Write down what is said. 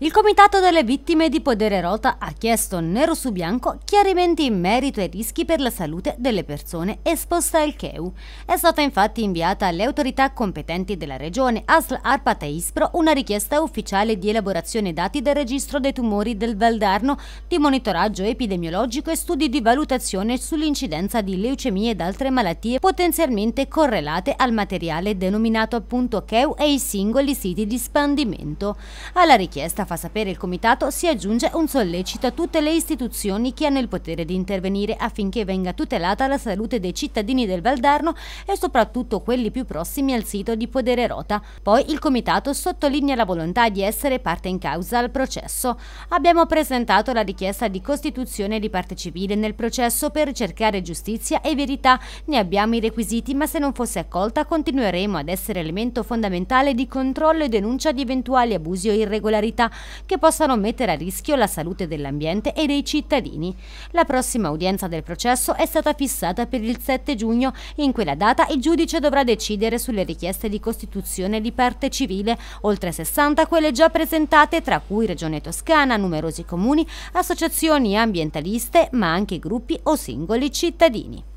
Il Comitato delle Vittime di Podere Rota ha chiesto nero su bianco chiarimenti in merito ai rischi per la salute delle persone esposte al CEU. È stata infatti inviata alle autorità competenti della regione ASL Arpat e ISPRO una richiesta ufficiale di elaborazione dati del registro dei tumori del Valdarno, di monitoraggio epidemiologico e studi di valutazione sull'incidenza di leucemie ed altre malattie potenzialmente correlate al materiale denominato appunto CEU e i singoli siti di spandimento. Alla richiesta fa sapere il Comitato, si aggiunge un sollecito a tutte le istituzioni che hanno il potere di intervenire affinché venga tutelata la salute dei cittadini del Valdarno e soprattutto quelli più prossimi al sito di Podere Rota. Poi il Comitato sottolinea la volontà di essere parte in causa al processo. Abbiamo presentato la richiesta di costituzione di parte civile nel processo per cercare giustizia e verità. Ne abbiamo i requisiti, ma se non fosse accolta continueremo ad essere elemento fondamentale di controllo e denuncia di eventuali abusi o irregolarità che possano mettere a rischio la salute dell'ambiente e dei cittadini. La prossima udienza del processo è stata fissata per il 7 giugno. In quella data il giudice dovrà decidere sulle richieste di costituzione di parte civile, oltre 60 quelle già presentate, tra cui Regione Toscana, numerosi comuni, associazioni ambientaliste, ma anche gruppi o singoli cittadini.